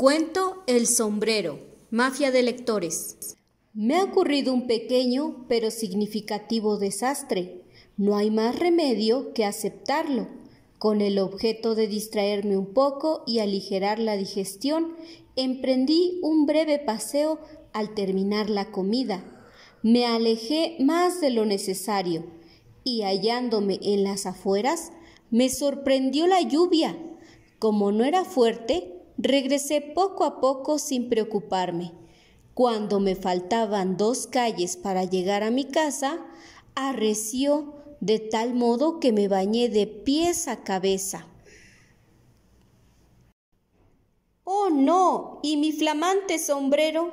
Cuento El sombrero, mafia de lectores. Me ha ocurrido un pequeño pero significativo desastre. No hay más remedio que aceptarlo, con el objeto de distraerme un poco y aligerar la digestión, emprendí un breve paseo al terminar la comida. Me alejé más de lo necesario y hallándome en las afueras, me sorprendió la lluvia. Como no era fuerte, Regresé poco a poco sin preocuparme. Cuando me faltaban dos calles para llegar a mi casa, arreció de tal modo que me bañé de pies a cabeza. ¡Oh, no! ¿Y mi flamante sombrero?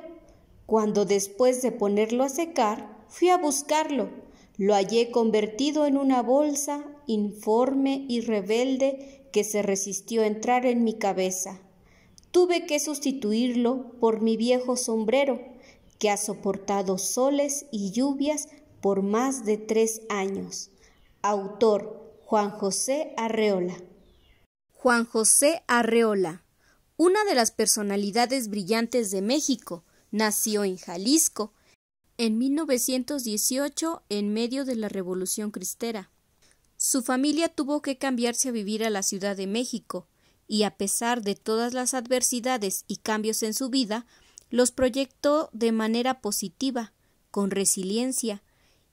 Cuando después de ponerlo a secar, fui a buscarlo. Lo hallé convertido en una bolsa informe y rebelde que se resistió a entrar en mi cabeza tuve que sustituirlo por mi viejo sombrero, que ha soportado soles y lluvias por más de tres años. Autor Juan José Arreola. Juan José Arreola, una de las personalidades brillantes de México, nació en Jalisco en 1918 en medio de la Revolución Cristera. Su familia tuvo que cambiarse a vivir a la Ciudad de México, y a pesar de todas las adversidades y cambios en su vida, los proyectó de manera positiva, con resiliencia,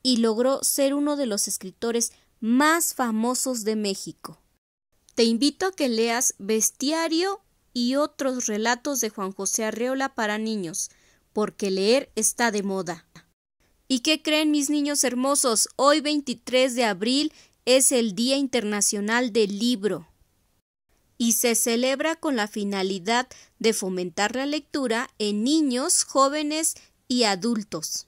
y logró ser uno de los escritores más famosos de México. Te invito a que leas Bestiario y otros relatos de Juan José Arreola para niños, porque leer está de moda. ¿Y qué creen mis niños hermosos? Hoy 23 de abril es el Día Internacional del Libro y se celebra con la finalidad de fomentar la lectura en niños, jóvenes y adultos.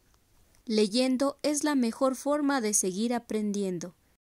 Leyendo es la mejor forma de seguir aprendiendo.